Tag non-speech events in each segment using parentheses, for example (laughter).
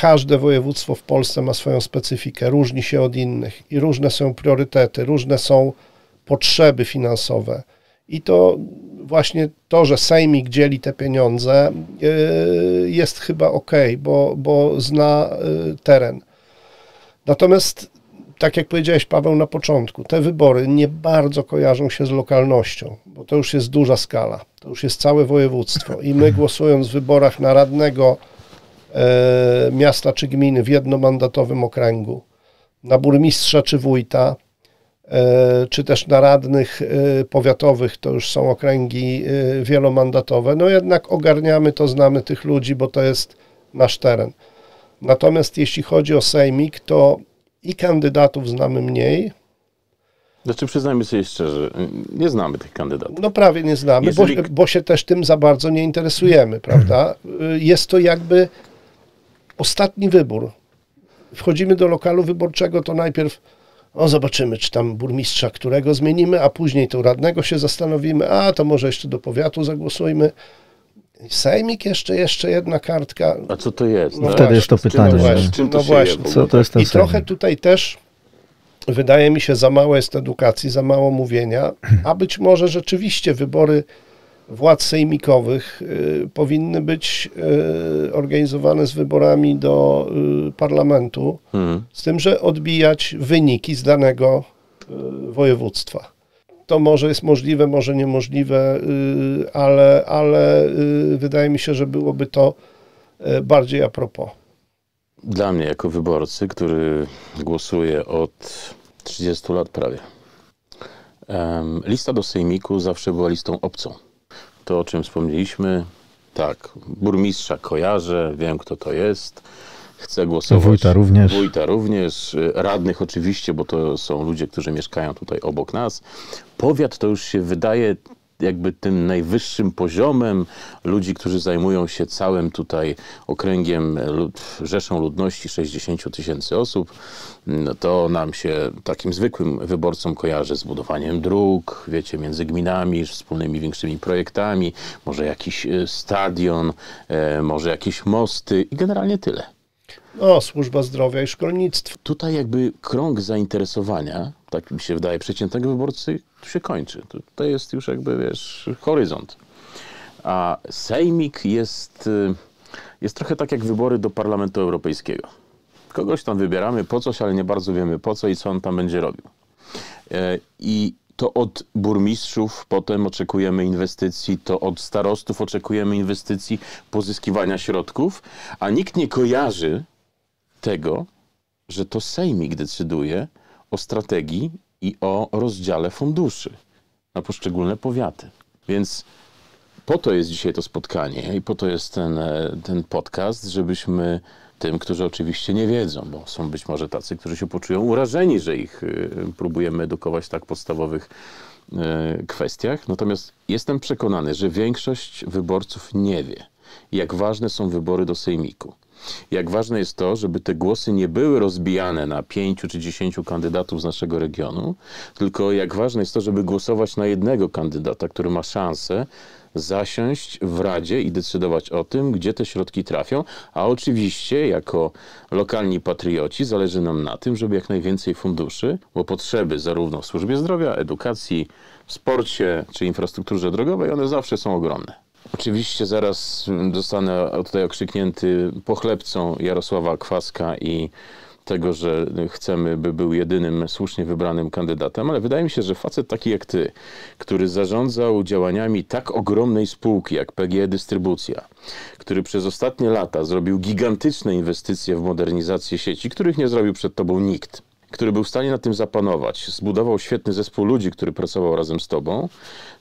Każde województwo w Polsce ma swoją specyfikę, różni się od innych i różne są priorytety, różne są potrzeby finansowe. I to właśnie to, że Sejmik dzieli te pieniądze, yy, jest chyba ok, bo, bo zna yy, teren. Natomiast, tak jak powiedziałeś, Paweł, na początku, te wybory nie bardzo kojarzą się z lokalnością, bo to już jest duża skala, to już jest całe województwo. I my, głosując w wyborach na radnego, E, miasta czy gminy w jednomandatowym okręgu, na burmistrza czy wójta, e, czy też na radnych e, powiatowych, to już są okręgi wielomandatowe, no jednak ogarniamy to, znamy tych ludzi, bo to jest nasz teren. Natomiast jeśli chodzi o Sejmik, to i kandydatów znamy mniej, znaczy przyznajmy sobie szczerze, nie znamy tych kandydatów. No prawie nie znamy, Jeżeli... bo, bo, się też tym za bardzo nie interesujemy, prawda? Jest to jakby Ostatni wybór. Wchodzimy do lokalu wyborczego, to najpierw o, zobaczymy, czy tam burmistrza, którego zmienimy, a później to radnego się zastanowimy, a to może jeszcze do powiatu zagłosujmy. Sejmik jeszcze, jeszcze jedna kartka. A co to jest? No, no wtedy właśnie, jest to pytanie. No właśnie, czym to no właśnie. Co to jest ten I sejmik? trochę tutaj też wydaje mi się za mało jest edukacji, za mało mówienia, a być może rzeczywiście wybory władz sejmikowych y, powinny być y, organizowane z wyborami do y, parlamentu, mhm. z tym, że odbijać wyniki z danego województwa. To może jest możliwe, może niemożliwe, ale, ale wydaje mi się, że byłoby to bardziej a propos. Dla mnie, jako wyborcy, który głosuje od 30 lat prawie, lista do Sejmiku zawsze była listą obcą to, o czym wspomnieliśmy. Tak, burmistrza kojarzę, wiem kto to jest. Chcę głosować. Wójta również. Wójta również. Radnych oczywiście, bo to są ludzie, którzy mieszkają tutaj obok nas. Powiat to już się wydaje jakby tym najwyższym poziomem ludzi, którzy zajmują się całym tutaj okręgiem, lud, rzeszą ludności 60 tysięcy osób, no to nam się takim zwykłym wyborcom kojarzy z budowaniem dróg, wiecie, między gminami, wspólnymi większymi projektami, może jakiś e, stadion, e, może jakieś mosty i generalnie tyle. O, służba zdrowia i szkolnictwo. Tutaj jakby krąg zainteresowania tak mi się wydaje, przeciętnego wyborcy tu się kończy. To jest już jakby, wiesz, horyzont. A Sejmik jest, y, jest trochę tak jak wybory do Parlamentu Europejskiego. Kogoś tam wybieramy po coś, ale nie bardzo wiemy po co i co on tam będzie robił. E, I to od burmistrzów potem oczekujemy inwestycji, to od starostów oczekujemy inwestycji, pozyskiwania środków, a nikt nie kojarzy tego, że to Sejmik decyduje, o strategii i o rozdziale funduszy na poszczególne powiaty. Więc po to jest dzisiaj to spotkanie i po to jest ten, e, ten podcast, żebyśmy tym, którzy oczywiście nie wiedzą, bo są być może tacy, którzy się poczują urażeni, że ich e, próbujemy edukować w tak podstawowych e, kwestiach. Natomiast jestem przekonany, że większość wyborców nie wie, jak ważne są wybory do Sejmiku jak ważne jest to, żeby te głosy nie były rozbijane na pięciu czy dziesięciu kandydatów z naszego regionu, tylko jak ważne jest to, żeby głosować na jednego kandydata, który ma szansę zasiąść w Radzie i decydować o tym, gdzie te środki trafią, a oczywiście jako lokalni patrioci zależy nam na tym, żeby jak najwięcej funduszy, bo potrzeby zarówno w służbie zdrowia, edukacji, sporcie czy infrastrukturze drogowej, one zawsze są ogromne. Oczywiście zaraz dostanę tutaj okrzyknięty pochlebcą Jarosława Kwaska i tego, że chcemy, by był jedynym słusznie wybranym kandydatem, ale wydaje mi się, że facet taki jak ty, który zarządzał działaniami tak ogromnej spółki jak PGE Dystrybucja, który przez ostatnie lata zrobił gigantyczne inwestycje w modernizację sieci, których nie zrobił przed tobą nikt który był w stanie nad tym zapanować, zbudował świetny zespół ludzi, który pracował razem z tobą,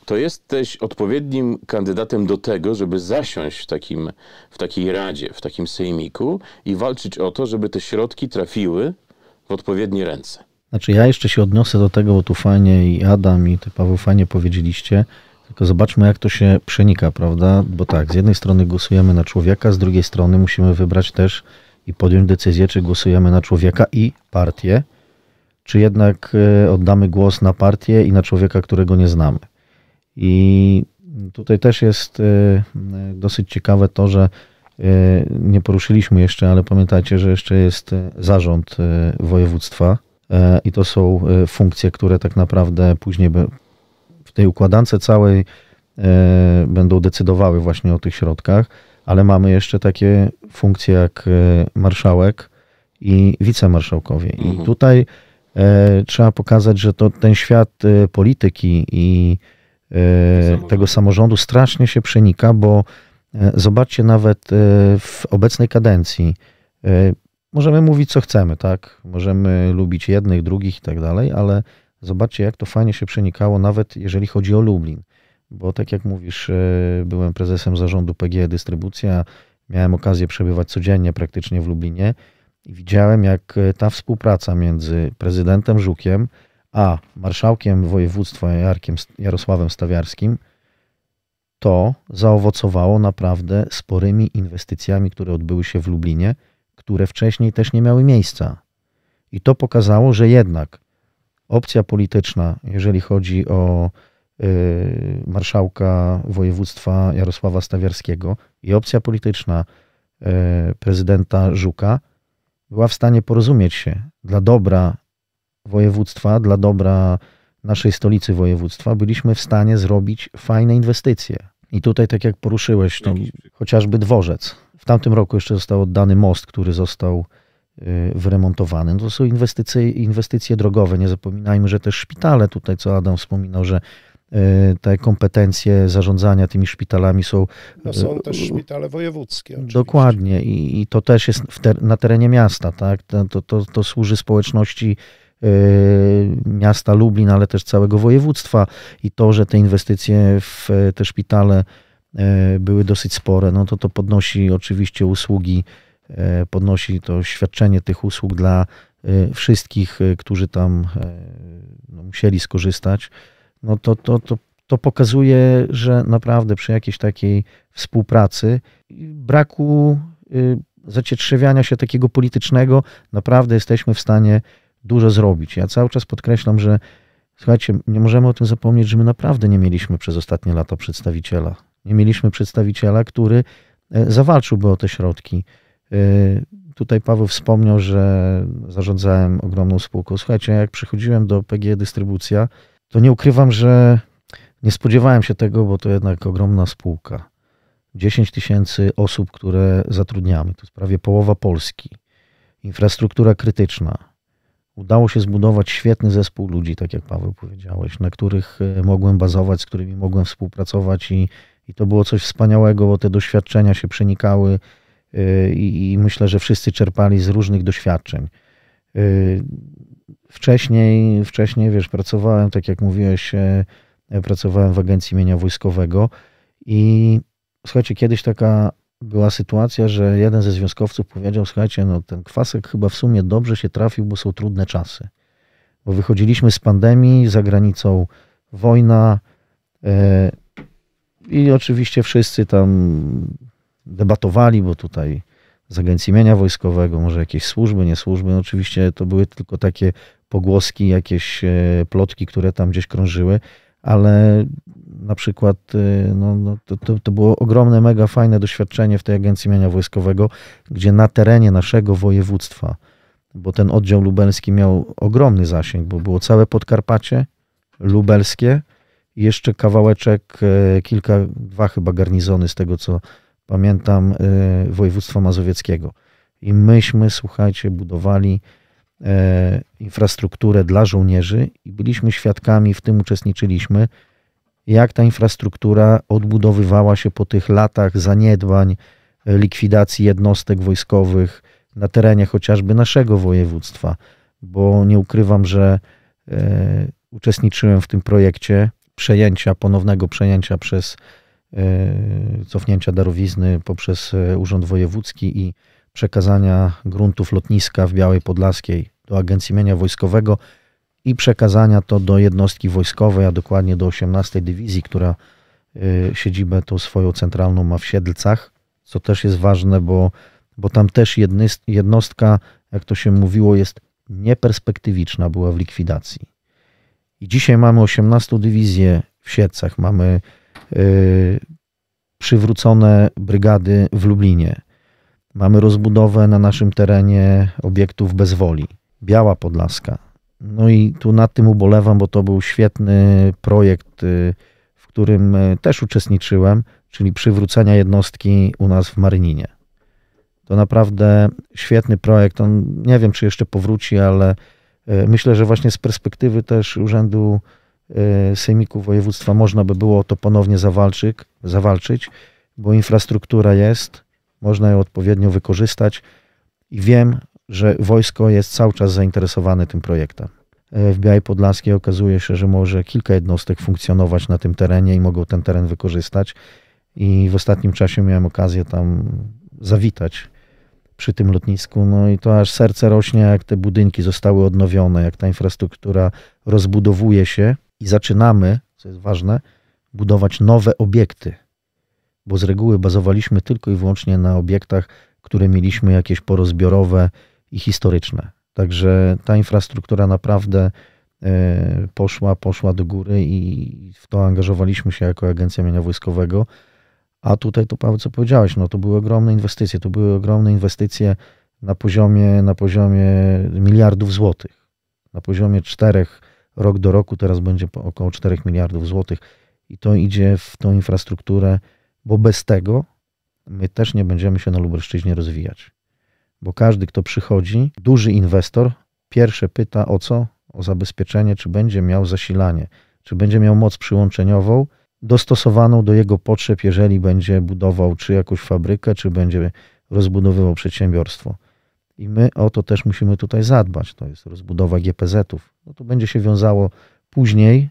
to jesteś odpowiednim kandydatem do tego, żeby zasiąść w, takim, w takiej radzie, w takim sejmiku i walczyć o to, żeby te środki trafiły w odpowiednie ręce. Znaczy, ja jeszcze się odniosę do tego, bo tu fajnie i Adam i ty Paweł fajnie powiedzieliście, tylko zobaczmy, jak to się przenika, prawda? Bo tak, z jednej strony głosujemy na człowieka, z drugiej strony musimy wybrać też i podjąć decyzję, czy głosujemy na człowieka i partię, czy jednak e, oddamy głos na partię i na człowieka, którego nie znamy. I tutaj też jest e, dosyć ciekawe to, że e, nie poruszyliśmy jeszcze, ale pamiętajcie, że jeszcze jest zarząd województwa i to są funkcje, które tak naprawdę później w tej układance całej będą decydowały właśnie o tych środkach, ale mamy jeszcze takie funkcje jak marszałek i wicemarszałkowie. I mhm. tutaj E, trzeba pokazać, że to ten świat e, polityki i e, tego samorządu strasznie się przenika, bo zobaczcie nawet w obecnej kadencji. Możemy mówić, co chcemy, tak? Możemy lubić jednych, drugich i tak dalej, ale zobaczcie, jak to fajnie się przenikało, nawet jeżeli chodzi o Lublin. Bo tak jak mówisz, byłem prezesem zarządu PGE Dystrybucja, miałem okazję przebywać codziennie praktycznie w Lublinie. I widziałem, jak e, ta współpraca między prezydentem Żukiem a marszałkiem województwa Jarkiem, Jarosławem Stawiarskim to zaowocowało naprawdę sporymi inwestycjami, które odbyły się w Lublinie, które wcześniej też nie miały miejsca. I to pokazało, że jednak opcja polityczna, jeżeli chodzi o y, marszałka województwa Jarosława Stawiarskiego i opcja polityczna y, prezydenta Żuka, była w stanie porozumieć się dla dobra województwa, dla dobra naszej stolicy województwa, byliśmy w stanie zrobić fajne inwestycje. I tutaj, tak jak poruszyłeś, to chociażby dworzec. W tamtym roku jeszcze został oddany most, który został y, wyremontowany. No to są inwestycje, inwestycje drogowe. Nie zapominajmy, że też szpitale tutaj, co Adam wspominał, że E, te kompetencje zarządzania tymi szpitalami są. No są też szpitale wojewódzkie. Oczywiście. Dokładnie i, i, to też jest ter na terenie miasta, tak? To, to, to służy społeczności e, miasta Lublin, ale też całego województwa i to, że te inwestycje w te szpitale e, były dosyć spore, no to to podnosi oczywiście usługi, podnosi to świadczenie tych usług dla wszystkich, którzy tam no, musieli skorzystać no to, to, to, to pokazuje, że naprawdę przy jakiejś takiej współpracy braku y, zacietrzewiania się takiego politycznego, naprawdę jesteśmy w stanie dużo zrobić. Ja cały czas podkreślam, że słuchajcie, nie możemy o tym zapomnieć, że my naprawdę nie mieliśmy przez ostatnie lata przedstawiciela. Nie mieliśmy przedstawiciela, który e, zawalczyłby o te środki. E, tutaj Paweł wspomniał, że zarządzałem ogromną spółką. Słuchajcie, jak przychodziłem do PG Dystrybucja, to nie ukrywam, że nie spodziewałem się tego, bo to jednak ogromna spółka. 10 tysięcy osób, które zatrudniamy, to jest prawie połowa Polski. Infrastruktura krytyczna. Udało się zbudować świetny zespół ludzi, tak jak Paweł powiedziałeś, na których e, mogłem bazować, z którymi mogłem współpracować i, i to było coś wspaniałego, bo te doświadczenia się przenikały e, i, i myślę, że wszyscy czerpali z różnych doświadczeń. Y, wcześniej, wcześniej, wiesz, pracowałem, tak jak mówiłeś, e, e, pracowałem w agencji mienia wojskowego i słuchajcie, kiedyś taka była sytuacja, że jeden ze związkowców powiedział, słuchajcie, no ten kwasek chyba w sumie dobrze się trafił, bo są trudne czasy. Bo wychodziliśmy z pandemii, za granicą wojna e, i oczywiście wszyscy tam debatowali, bo tutaj z Agencji Mienia Wojskowego, może jakieś służby, nie służby. No oczywiście to były tylko takie pogłoski, jakieś e, plotki, które tam gdzieś krążyły, ale na przykład e, no, no to, to, to, było ogromne, mega fajne doświadczenie w tej Agencji Mienia Wojskowego, gdzie na terenie naszego województwa, bo ten oddział lubelski miał ogromny zasięg, bo było całe Podkarpacie lubelskie, jeszcze kawałeczek, e, kilka, dwa chyba garnizony z tego, co pamiętam, y, województwa mazowieckiego. I myśmy, słuchajcie, budowali e, infrastrukturę dla żołnierzy i byliśmy świadkami, w tym uczestniczyliśmy, jak ta infrastruktura odbudowywała się po tych latach zaniedbań, e, likwidacji jednostek wojskowych na terenie chociażby naszego województwa, bo nie ukrywam, że e, uczestniczyłem w tym projekcie przejęcia, ponownego przejęcia przez E, cofnięcia darowizny poprzez e, Urząd Wojewódzki i przekazania gruntów lotniska w Białej Podlaskiej do Agencji Mienia Wojskowego i przekazania to do jednostki wojskowej, a dokładnie do 18 Dywizji, która e, siedzibę tą swoją centralną ma w Siedlcach, co też jest ważne, bo, bo tam też jednostka, jak to się mówiło, jest nieperspektywiczna, była w likwidacji. I dzisiaj mamy 18 dywizję w Siedlcach, mamy Y, przywrócone brygady w Lublinie. Mamy rozbudowę na naszym terenie obiektów bezwoli. Biała Podlaska. No i tu nad tym ubolewam, bo to był świetny projekt, y, w którym y, też uczestniczyłem, czyli przywrócenia jednostki u nas w Maryninie. To naprawdę świetny projekt. On nie wiem, czy jeszcze powróci, ale myślę, że właśnie z perspektywy też Urzędu E, sejmiku Województwa można by było o to ponownie zawalczyć, zawalczyć, bo infrastruktura jest, można ją odpowiednio wykorzystać i wiem, że wojsko jest cały czas zainteresowane tym projektem. E, w Białej Podlaskiej okazuje się, że może kilka jednostek funkcjonować na tym terenie i mogą ten teren wykorzystać. I w ostatnim czasie miałem okazję tam zawitać przy tym lotnisku. No i to aż serce rośnie, jak te budynki zostały odnowione, jak ta infrastruktura rozbudowuje się i zaczynamy, co jest ważne, budować nowe obiekty, bo z reguły bazowaliśmy tylko i wyłącznie na obiektach, które mieliśmy jakieś porozbiorowe i historyczne. Także ta infrastruktura naprawdę e, poszła, poszła do góry i w to angażowaliśmy się jako Agencja Mienia Wojskowego. A tutaj to, Paweł, co powiedziałeś, no to były ogromne inwestycje. To były ogromne inwestycje na poziomie, na poziomie miliardów złotych. Na poziomie czterech rok do roku teraz będzie około 4 miliardów złotych. I to idzie w tą infrastrukturę, bo bez tego my też nie będziemy się na Lubelszczyźnie rozwijać. Bo każdy, kto przychodzi, duży inwestor, pierwsze pyta o co? O zabezpieczenie, czy będzie miał zasilanie, czy będzie miał moc przyłączeniową dostosowaną do jego potrzeb, jeżeli będzie budował czy jakąś fabrykę, czy będzie rozbudowywał przedsiębiorstwo. I my o to też musimy tutaj zadbać. To jest rozbudowa GPZ-ów, no to będzie się wiązało później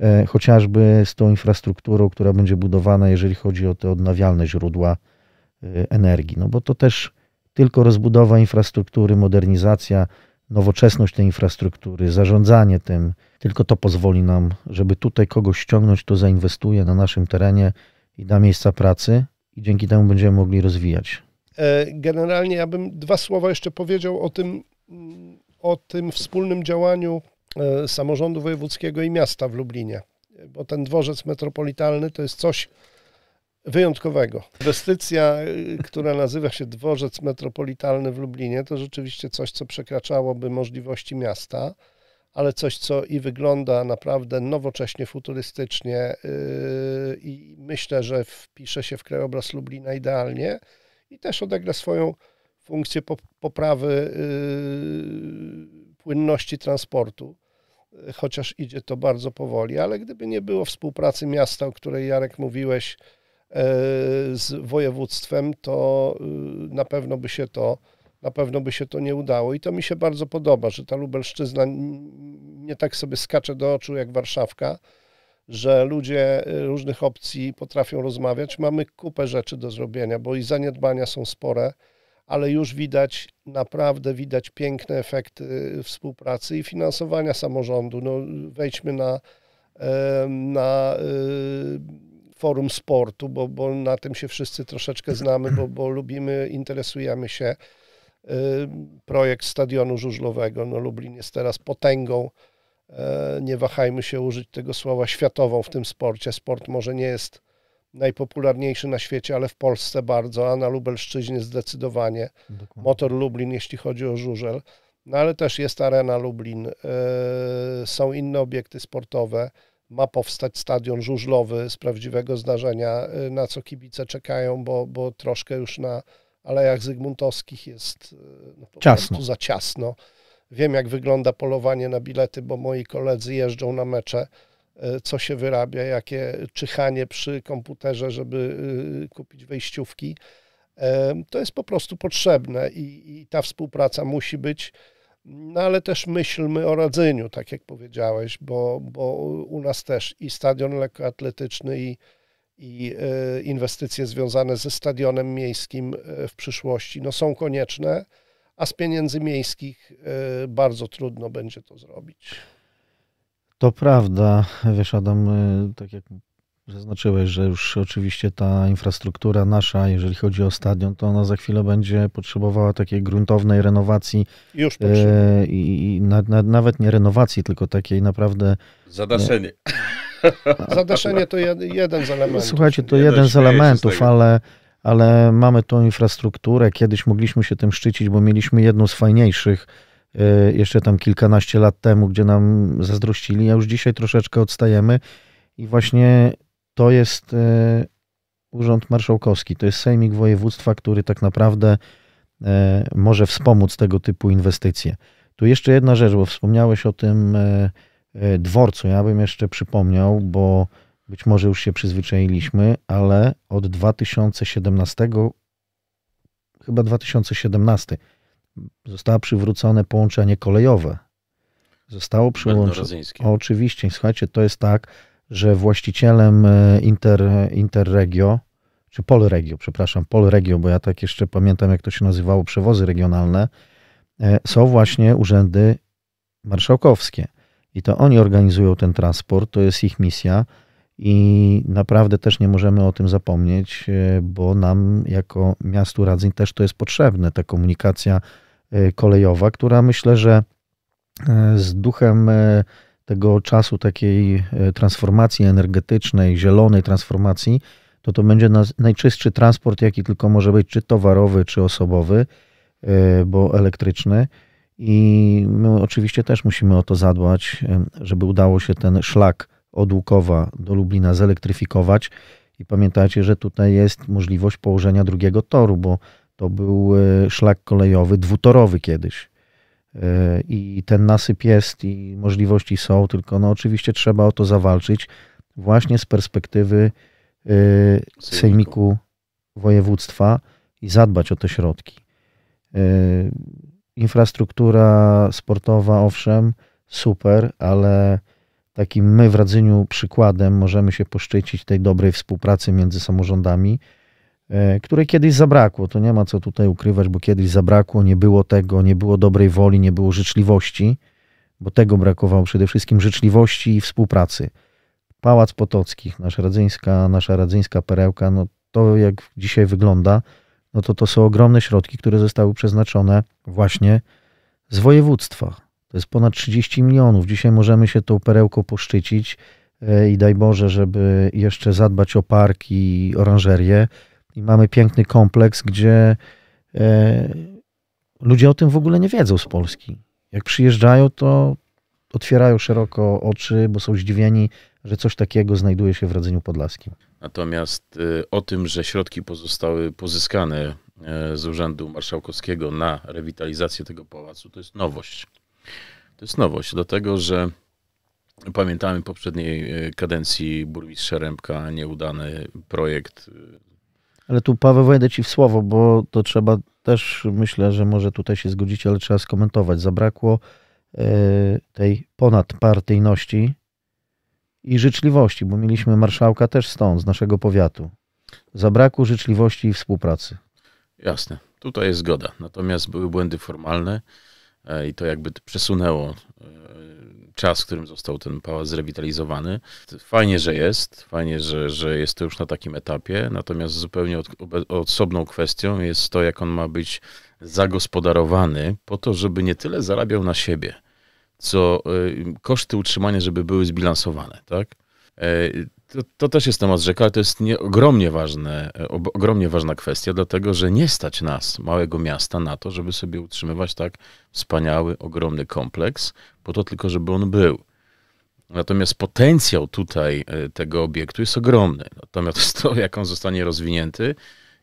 e, chociażby z tą infrastrukturą, która będzie budowana, jeżeli chodzi o te odnawialne źródła e, energii. No bo to też tylko rozbudowa infrastruktury, modernizacja, nowoczesność tej infrastruktury, zarządzanie tym, tylko to pozwoli nam, żeby tutaj kogoś ściągnąć, kto zainwestuje na naszym terenie i da miejsca pracy i dzięki temu będziemy mogli rozwijać. E, generalnie ja bym dwa słowa jeszcze powiedział o tym, mm, o tym wspólnym działaniu e, samorządu wojewódzkiego i miasta w Lublinie, bo ten dworzec metropolitalny to jest coś wyjątkowego. Inwestycja, e, która nazywa się dworzec metropolitalny w Lublinie, to rzeczywiście coś, co przekraczałoby możliwości miasta, ale coś, co i wygląda naprawdę nowocześnie, futurystycznie e, i myślę, że wpisze się w krajobraz Lublina idealnie i też odegra swoją funkcję poprawy yy, płynności transportu, chociaż idzie to bardzo powoli, ale gdyby nie było współpracy miasta, o której Jarek mówiłeś, e, z województwem, to y, na pewno by się to na pewno by się to nie udało. I to mi się bardzo podoba, że ta Lubelszczyzna nie tak sobie skacze do oczu jak Warszawka, że ludzie y, różnych opcji potrafią rozmawiać. Mamy kupę rzeczy do zrobienia, bo i zaniedbania są spore ale już widać, naprawdę widać piękne efekty y, współpracy i finansowania samorządu. No, wejdźmy na, na y, forum sportu, bo, bo na tym się wszyscy troszeczkę znamy, bo, bo lubimy, interesujemy się. Y, projekt stadionu żużlowego. No, Lublin jest teraz potęgą. E, nie wahajmy się użyć tego słowa światową w tym sporcie. Sport może nie jest najpopularniejszy na świecie, ale w Polsce bardzo, a na Lubelszczyźnie zdecydowanie. Dokładnie. Motor Lublin, jeśli chodzi o żużel. No ale też jest Arena Lublin, e, są inne obiekty sportowe, ma powstać stadion żużlowy z prawdziwego zdarzenia, e, na co kibice czekają, bo, bo troszkę już na alejach zygmuntowskich jest yy, no, po ciasno. prostu za ciasno. Wiem, jak wygląda polowanie na bilety, bo moi koledzy jeżdżą na mecze. E, co się wyrabia, jakie czyhanie przy komputerze, żeby y, kupić wejściówki. E, to jest po prostu potrzebne i, i, ta współpraca musi być, no ale też myślmy o radzeniu, tak jak powiedziałeś, bo, bo u nas też i stadion lekkoatletyczny, i, i e, inwestycje związane ze stadionem miejskim w przyszłości no, są konieczne, a z pieniędzy miejskich bardzo trudno będzie to zrobić. To prawda, wiesz Adam, y, tak jak zaznaczyłeś, że już oczywiście ta infrastruktura nasza, jeżeli chodzi o stadion, to ona za chwilę będzie potrzebowała takiej gruntownej renowacji. Już e, potrzebuje. I, i na, na, nawet nie renowacji, tylko takiej naprawdę... E, Zadaszenie. Nie, (laughs) Zadaszenie to jed, jeden z elementów. Słuchajcie, to jeden, jeden z elementów, ale ale mamy tą infrastrukturę. Kiedyś mogliśmy się tym szczycić, bo mieliśmy jedną z fajniejszych E, jeszcze tam kilkanaście lat temu, gdzie nam zazdrościli, a już dzisiaj troszeczkę odstajemy i właśnie to jest e, Urząd Marszałkowski, to jest sejmik województwa, który tak naprawdę e, może wspomóc tego typu inwestycje. Tu jeszcze jedna rzecz, bo wspomniałeś o tym dworcu. Ja bym jeszcze przypomniał, bo być może już się przyzwyczailiśmy, ale od 2017, chyba 2017, Zostało przywrócone połączenie kolejowe. Zostało przyłączone. Oczywiście, słuchajcie, to jest tak, że właścicielem e, Inter, Interregio, czy Polregio, przepraszam, Polregio, bo ja tak jeszcze pamiętam, jak to się nazywało, przewozy regionalne, e, są właśnie urzędy marszałkowskie. I to oni organizują ten transport, to jest ich misja i naprawdę też nie możemy o tym zapomnieć, e, bo nam jako miastu Radzin też to jest potrzebne, ta komunikacja Y, kolejowa, która myślę, że y, z duchem y, tego czasu takiej transformacji energetycznej, zielonej transformacji, to to będzie najczystszy transport, jaki tylko może być, czy towarowy, czy osobowy, bo elektryczny. I my oczywiście też musimy o to zadbać, żeby udało się ten szlak od Łukowa do Lublina zelektryfikować. I pamiętajcie, że tutaj jest możliwość położenia drugiego toru, bo to był e, szlak kolejowy, dwutorowy kiedyś. E, I ten nasyp jest i możliwości są, tylko no oczywiście trzeba o to zawalczyć właśnie z perspektywy e, sejmiku województwa i zadbać o te środki. Infrastruktura sportowa, owszem, super, ale takim my w Radzyniu przykładem możemy się poszczycić tej dobrej współpracy między samorządami E, której kiedyś zabrakło. To nie ma co tutaj ukrywać, bo kiedyś zabrakło, nie było tego, nie było dobrej woli, nie było życzliwości, bo tego brakowało przede wszystkim życzliwości i współpracy. Pałac Potockich, nasza radzyńska, nasza radzyńska perełka, no to jak dzisiaj wygląda, no to to są ogromne środki, które zostały przeznaczone właśnie z województwa. To jest ponad 30 milionów. Dzisiaj możemy się tą perełką poszczycić e, i daj Boże, żeby jeszcze zadbać o parki i oranżerię. I mamy piękny kompleks, gdzie e, ludzie o tym w ogóle nie wiedzą z Polski. Jak przyjeżdżają, to otwierają szeroko oczy, bo są zdziwieni, że coś takiego znajduje się w Radzeniu Podlaskim. Natomiast y, o tym, że środki pozostały pozyskane e, z Urzędu Marszałkowskiego na rewitalizację tego pałacu, to jest nowość. To jest nowość, dlatego że pamiętamy poprzedniej e, kadencji burmistrza Rębka nieudany projekt ale tu Paweł wejdę ci w słowo, bo to trzeba też, myślę, że może tutaj się zgodzić, ale trzeba skomentować. Zabrakło yy, tej ponadpartyjności i życzliwości, bo mieliśmy marszałka też stąd, z naszego powiatu. Zabrakło życzliwości i współpracy. Jasne, tutaj jest zgoda. Natomiast były błędy formalne. E, i to jakby przesunęło e, czas, w którym został ten pałac zrewitalizowany. Fajnie, że jest, fajnie, że, że jest to już na takim etapie, natomiast zupełnie od, osobną kwestią jest to, jak on ma być zagospodarowany po to, żeby nie tyle zarabiał na siebie, co e, koszty utrzymania, żeby były zbilansowane, tak? To, to, też temat rzeka, ale to jest nie, ogromnie, ważne, e, ogromnie ważna kwestia, dlatego że nie stać nas, małego miasta, na to, żeby sobie utrzymywać tak wspaniały, ogromny kompleks, po to tylko, żeby on był. Natomiast potencjał tutaj e, tego obiektu jest ogromny. Natomiast (laughs) to, jak on zostanie rozwinięty,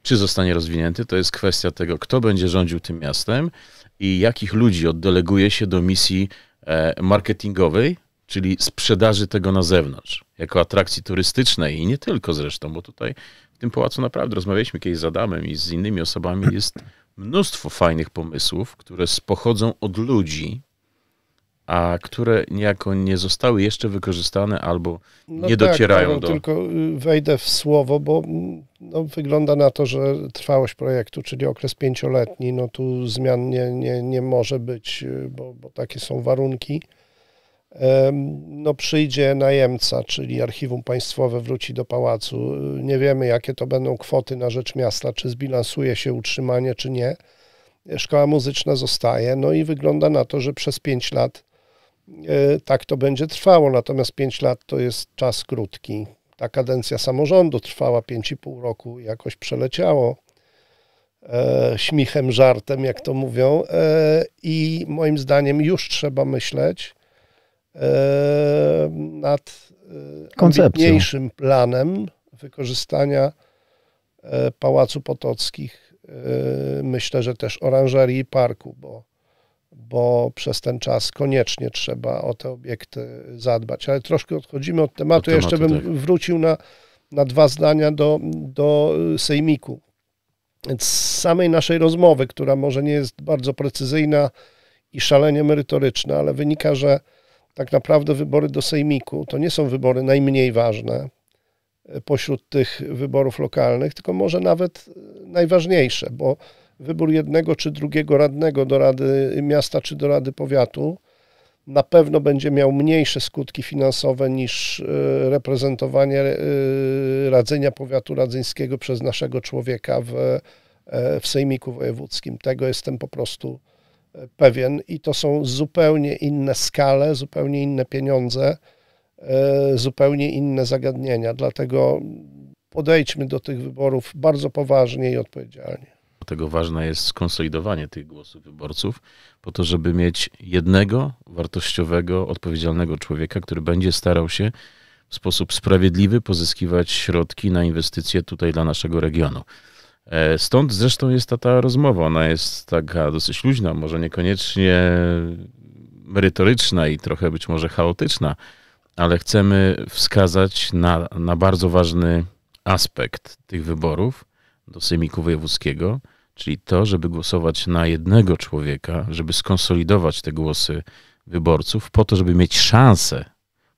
czy zostanie rozwinięty, to jest kwestia tego, kto będzie rządził tym miastem i jakich ludzi oddeleguje się do misji e, marketingowej, czyli sprzedaży tego na zewnątrz, jako atrakcji turystycznej i nie tylko zresztą, bo tutaj w tym pałacu naprawdę rozmawialiśmy kiedyś z Adamem i z innymi osobami, (laughs) jest mnóstwo fajnych pomysłów, które pochodzą od ludzi, a które niejako nie zostały jeszcze wykorzystane albo no nie tak, docierają no, do. Tylko y, wejdę w słowo, bo mm, no, wygląda na to, że trwałość projektu, czyli okres pięcioletni, no tu zmian nie, nie, nie może być, y, bo, bo takie są warunki no przyjdzie najemca, czyli archiwum państwowe wróci do pałacu. Nie wiemy, jakie to będą kwoty na rzecz miasta, czy zbilansuje się utrzymanie, czy nie. Szkoła muzyczna zostaje, no i wygląda na to, że przez 5 lat e, tak to będzie trwało. Natomiast 5 lat to jest czas krótki. Ta kadencja samorządu trwała 5,5 roku, jakoś przeleciało e, śmichem, żartem, jak to mówią. E, I moim zdaniem już trzeba myśleć E, nad e, mniejszym planem wykorzystania e, Pałacu Potockich, myślę, że też oranżerii i parku, bo, bo przez ten czas koniecznie trzeba o te obiekty zadbać. Ale troszkę odchodzimy od tematu. Od tematu Jeszcze bym tak. wrócił na, na dwa zdania do, do sejmiku. Z samej naszej rozmowy, która może nie jest bardzo precyzyjna i szalenie merytoryczna, ale wynika, że tak naprawdę wybory do Sejmiku to nie są wybory najmniej ważne e, pośród tych wyborów lokalnych, tylko może nawet e, najważniejsze, bo wybór jednego czy drugiego radnego do Rady Miasta czy do Rady Powiatu na pewno będzie miał mniejsze skutki finansowe niż e, reprezentowanie radzenia powiatu radzyńskiego przez naszego człowieka w, w Sejmiku Wojewódzkim. Tego jestem po prostu pewien i to są zupełnie inne skale, zupełnie inne pieniądze, e, zupełnie inne zagadnienia. Dlatego podejdźmy do tych wyborów bardzo poważnie i odpowiedzialnie. Dlatego ważne jest skonsolidowanie tych głosów wyborców, po to, żeby mieć jednego wartościowego, odpowiedzialnego człowieka, który będzie starał się w sposób sprawiedliwy pozyskiwać środki na inwestycje tutaj dla naszego regionu. E, stąd zresztą jest ta, ta rozmowa. Ona jest taka dosyć luźna, może niekoniecznie merytoryczna i trochę być może chaotyczna, ale chcemy wskazać na, na bardzo ważny aspekt tych wyborów do Sejmiku Wojewódzkiego, czyli to, żeby głosować na jednego człowieka, żeby skonsolidować te głosy wyborców, po to, żeby mieć szansę,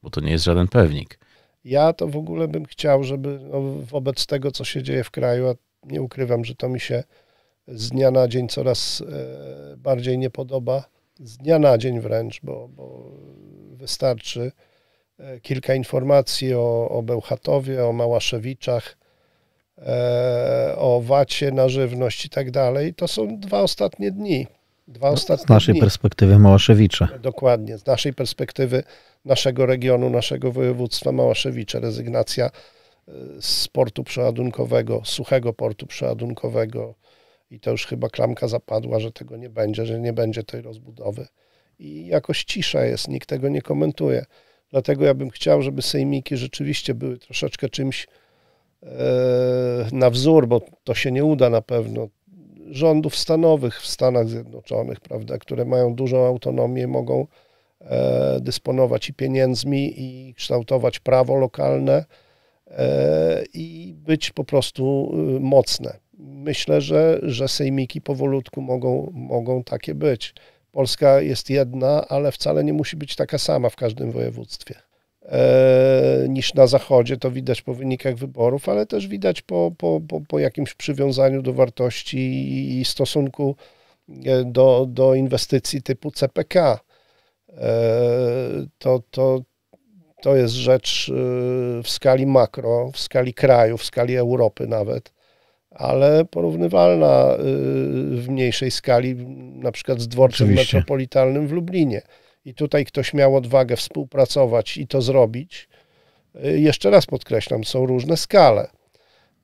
bo to nie jest żaden pewnik. Ja to w ogóle bym chciał, żeby no, wobec tego, co się dzieje w kraju, a nie ukrywam, że to mi się z dnia na dzień coraz e, bardziej nie podoba. Z dnia na dzień wręcz, bo, bo wystarczy e, kilka informacji o, o Bełchatowie, o Małaszewiczach, e, o wacie, na żywność i tak dalej. To są dwa ostatnie dni. Dwa no, ostatnie z naszej dni. perspektywy Małaszewicza. Dokładnie, z naszej perspektywy naszego regionu, naszego województwa Małaszewicze. Rezygnacja z portu przeładunkowego, suchego portu przeładunkowego i to już chyba klamka zapadła, że tego nie będzie, że nie będzie tej rozbudowy. I jakoś cisza jest, nikt tego nie komentuje. Dlatego ja bym chciał, żeby sejmiki rzeczywiście były troszeczkę czymś e, na wzór, bo to się nie uda na pewno. Rządów stanowych w Stanach Zjednoczonych, prawda, które mają dużą autonomię, mogą e, dysponować i pieniędzmi, i kształtować prawo lokalne E, i być po prostu y, mocne. Myślę, że, że sejmiki powolutku mogą, mogą takie być. Polska jest jedna, ale wcale nie musi być taka sama w każdym województwie e, niż na Zachodzie. To widać po wynikach wyborów, ale też widać po, po, po, po jakimś przywiązaniu do wartości i, stosunku e, do, do inwestycji typu CPK. To, to, to jest rzecz y, w skali makro, w skali kraju, w skali Europy nawet, ale porównywalna y, w mniejszej skali, na przykład z dworcem Oczywiście. metropolitalnym w Lublinie. I tutaj ktoś miał odwagę współpracować i to zrobić. Y, jeszcze raz podkreślam, są różne skale,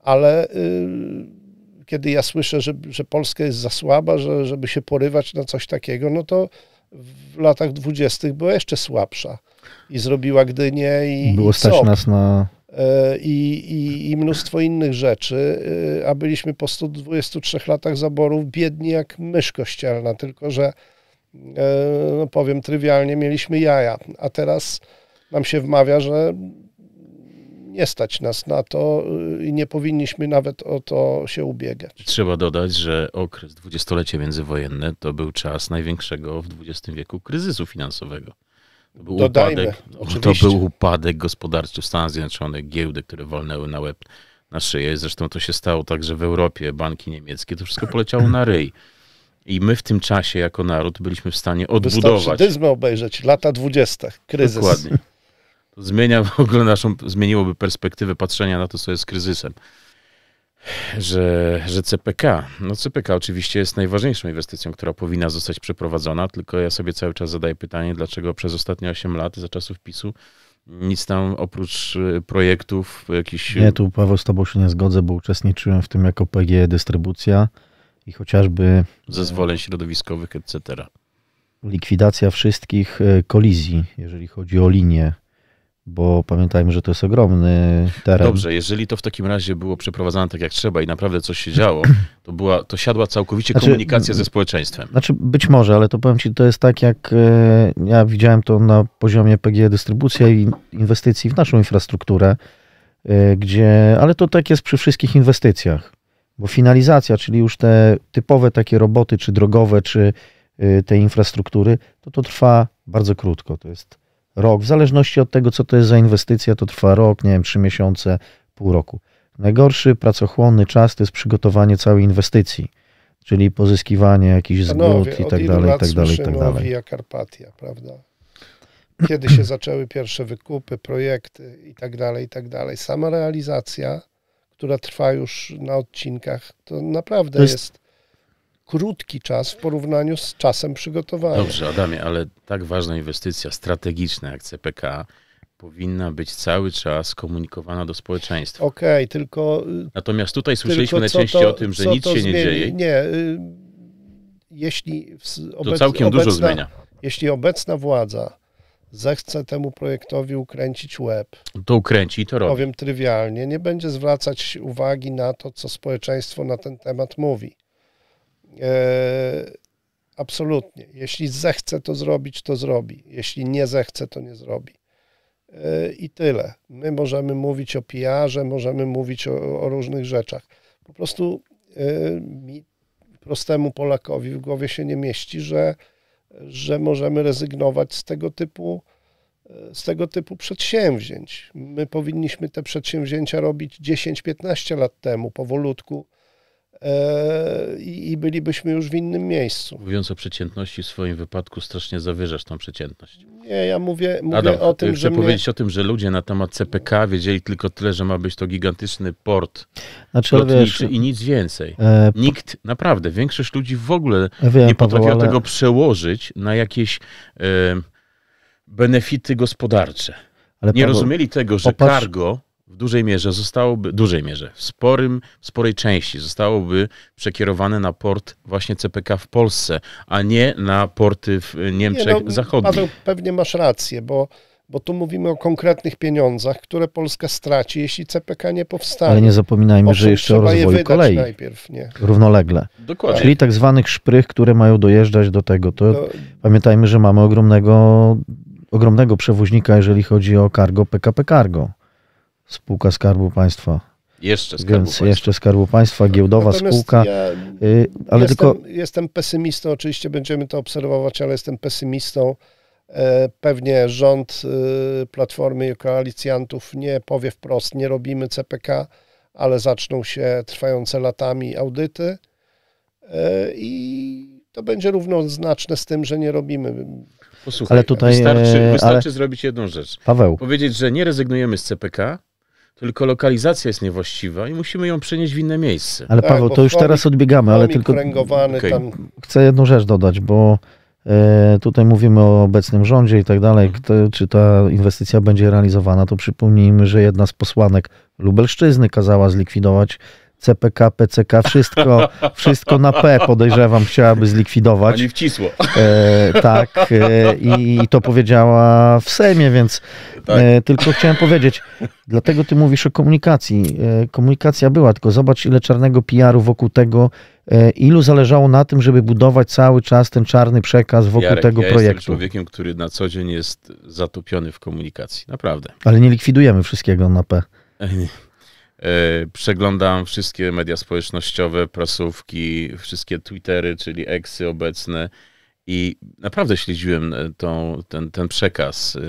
ale kiedy ja słyszę, że, że Polska jest za słaba, że, żeby się porywać na coś takiego, no to w latach dwudziestych była jeszcze słabsza i zrobiła Gdynię i Było stać co? nas na... E, I, i, I mnóstwo innych rzeczy, e, a byliśmy po 123 latach zaborów biedni jak mysz kościelna, tylko że, e, no powiem trywialnie, mieliśmy jaja, a teraz nam się wmawia, że nie stać nas na to y, i nie powinniśmy nawet o to się ubiegać. Trzeba dodać, że okres dwudziestolecie międzywojenne to był czas największego w XX wieku kryzysu finansowego. To był, Dodajmy, upadek, to był upadek gospodarczy w Stanach Zjednoczonych, giełdy, które wolnęły na łeb, na szyję. Zresztą to się stało także w Europie, banki niemieckie, to wszystko poleciało na ryj. I my w tym czasie jako naród byliśmy w stanie odbudować. Wystarczy dyzmy obejrzeć, lata dwudziestych, kryzys. Dokładnie. To zmienia w ogóle naszą, zmieniłoby perspektywę patrzenia na to, co jest kryzysem. Że, że CPK, no CPK oczywiście jest najważniejszą inwestycją, która powinna zostać przeprowadzona, tylko ja sobie cały czas zadaję pytanie, dlaczego przez ostatnie 8 lat, za czasów PiSu, nic tam oprócz y, projektów jakichś... Y, nie, tu Paweł z tobą się nie zgodzę, bo uczestniczyłem w tym jako PG dystrybucja i chociażby... E, zezwoleń środowiskowych, etc. Likwidacja wszystkich e, kolizji, jeżeli chodzi o linie bo pamiętajmy, że to jest ogromny teren. Dobrze, jeżeli to w takim razie było przeprowadzane tak jak trzeba i naprawdę coś się działo, (clears throat) to, była, to siadła całkowicie znaczy, komunikacja ze społeczeństwem. Znaczy być może, ale to powiem Ci, to jest tak jak e, ja widziałem to na poziomie PG dystrybucja i inwestycji w naszą infrastrukturę, e, gdzie, ale to tak jest przy wszystkich inwestycjach, bo finalizacja, czyli już te typowe takie roboty, czy drogowe, czy e, tej infrastruktury, to to trwa bardzo krótko, to jest rok, w zależności od tego, co to jest za inwestycja, to trwa rok, nie wiem, trzy miesiące, pół roku. Najgorszy pracochłonny czas to jest przygotowanie całej inwestycji, czyli pozyskiwanie jakichś zgód i tak, tak dalej, i tak dalej, i tak dalej. Via Carpatia, prawda? Kiedy się zaczęły pierwsze wykupy, projekty i tak dalej, i tak dalej. Sama realizacja, która trwa już na odcinkach, to naprawdę to jest, jest krótki czas w porównaniu z czasem przygotowania. Dobrze, Adamie, ale tak ważna inwestycja strategiczna jak CPK powinna być cały czas komunikowana do społeczeństwa. Okej, okay, tylko. Y, Natomiast tutaj słyszeliśmy najczęściej to, o tym, że nic się zmieni? nie dzieje. Nie. Y, jeśli obec, to całkiem obecna, dużo zmienia. Jeśli obecna władza zechce temu projektowi ukręcić łeb, to ukręci i to robi. Powiem trywialnie, nie będzie zwracać uwagi na to, co społeczeństwo na ten temat mówi. E, absolutnie. Jeśli zechce to zrobić, to zrobi. Jeśli nie zechce, to nie zrobi. E, I tyle. My możemy mówić o PR-ze, możemy mówić o, o, różnych rzeczach. Po prostu e, mi, prostemu Polakowi w głowie się nie mieści, że, że możemy rezygnować z tego typu z tego typu przedsięwzięć. My powinniśmy te przedsięwzięcia robić 10-15 lat temu, powolutku, E, i bylibyśmy już w innym miejscu. Mówiąc o przeciętności, w swoim wypadku strasznie zawyżasz tą przeciętność. Nie, ja mówię, mówię Adam, o tym, chcę że... Chcę powiedzieć mnie... o tym, że ludzie na temat CPK wiedzieli tylko tyle, że ma być to gigantyczny port znaczy, lotniczy wiesz, i nic więcej. E... Nikt, naprawdę, większość ludzi w ogóle Wiem, nie potrafiła tego przełożyć na jakieś e, benefity gospodarcze. Ale nie Paweł, rozumieli tego, że popatrz, cargo w dużej mierze zostałoby, dużej mierze, w, sporym, w sporej części zostałoby przekierowane na port właśnie CPK w Polsce, a nie na porty w e, Niemczech nie, no, Zachodnich. Paweł, pewnie masz rację, bo, bo tu mówimy o konkretnych pieniądzach, które Polska straci, jeśli CPK nie powstanie. Ale nie zapominajmy, że jeszcze o rozwoju kolei najpierw, nie? równolegle. Dokładnie. Czyli tak zwanych szprych, które mają dojeżdżać do tego. To do... No. Pamiętajmy, że mamy ogromnego ogromnego przewoźnika, jeżeli chodzi o cargo, PKP Cargo spółka Skarbu Państwa. Jeszcze Skarbu Więc Państwa. Jeszcze Skarbu Państwa, giełdowa Natomiast spółka. Ja y, ale jestem, tylko... jestem pesymistą, oczywiście będziemy to obserwować, ale jestem pesymistą. E, pewnie rząd y, Platformy i koalicjantów nie powie wprost, nie robimy CPK, ale zaczną się trwające latami audyty e, i to będzie równoznaczne z tym, że nie robimy. Posłuchaj, ale tutaj, wystarczy, e, wystarczy ale... zrobić jedną rzecz. Paweł. Powiedzieć, że nie rezygnujemy z CPK, tylko lokalizacja jest niewłaściwa i musimy ją przenieść w inne miejsce. Ale tak, Paweł, to już teraz odbiegamy, ale tylko okay. tam... chcę jedną rzecz dodać, bo e, tutaj mówimy o obecnym rządzie i tak dalej. Mhm. Kto, czy ta inwestycja będzie realizowana, to przypomnijmy, że jedna z posłanek Lubelszczyzny kazała zlikwidować CPK, PCK, wszystko, (laughs) wszystko na P podejrzewam chciałaby zlikwidować. Pani wcisło. E, tak, e, i to powiedziała w Sejmie, więc tak. e, tylko chciałem powiedzieć, dlatego ty mówisz o komunikacji. E, komunikacja była, tylko zobacz ile czarnego PR-u wokół tego, e, ilu zależało na tym, żeby budować cały czas ten czarny przekaz wokół Jarek, tego ja projektu. Jestem człowiekiem, który na co dzień jest zatopiony w komunikacji, naprawdę. Ale nie likwidujemy wszystkiego na P. E, nie. E, przeglądam wszystkie media społecznościowe, prasówki, wszystkie Twittery, czyli eksy obecne i naprawdę śledziłem e, tą, ten, ten przekaz e,